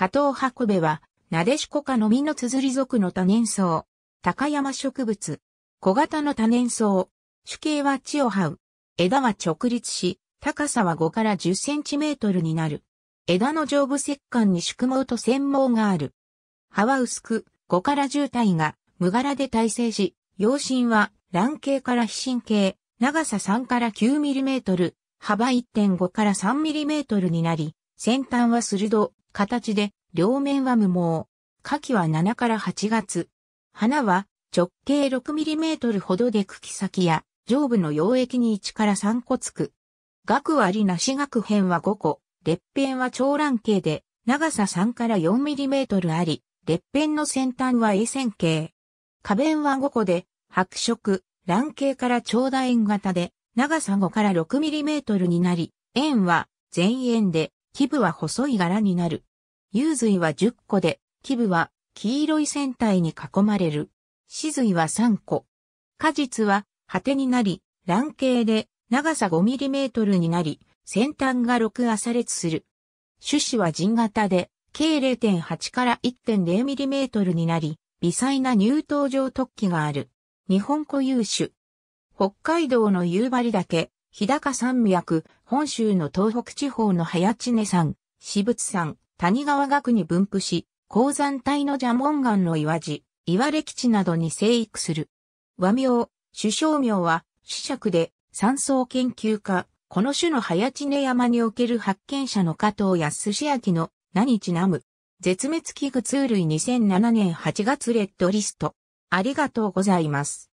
加藤白部は、なでしこ科のみのつづり属の多年草。高山植物。小型の多年草。主茎は地を這う。枝は直立し、高さは5から10センチメートルになる。枝の上部石管に宿毛と繊毛がある。葉は薄く、5から10体が、無柄で耐性し、葉身は、卵形から皮心形、長さ3から9ミリメートル、幅1.5から3ミリメートルになり、先端は鋭、形で、両面は無毛。花期は7から8月。花は直径6トルほどで茎先や上部の溶液に1から3個つく。額割りなし額片は5個、裂片は長卵形で長さ3から4トルあり、裂片の先端は A 線形。花弁は5個で、白色、卵形から長楕円型で長さ5から6トルになり、円は全円で基部は細い柄になる。幽髄は10個で、基部は黄色い船体に囲まれる。死髄は3個。果実は果てになり、卵形で長さ 5mm になり、先端が6アサ列する。種子は人型で、計0.8から 1.0mm になり、微細な乳頭状突起がある。日本固有種。北海道の夕張岳、日高山脈、本州の東北地方の早知根山、私物山、谷川岳に分布し、鉱山帯の蛇紋岩の岩地、岩歴地などに生育する。和名、首相名は、子爵で、山荘研究家、この種の早知根山における発見者の加藤康明の名にちなむ。絶滅危惧ツー類2007年8月レッドリスト。ありがとうございます。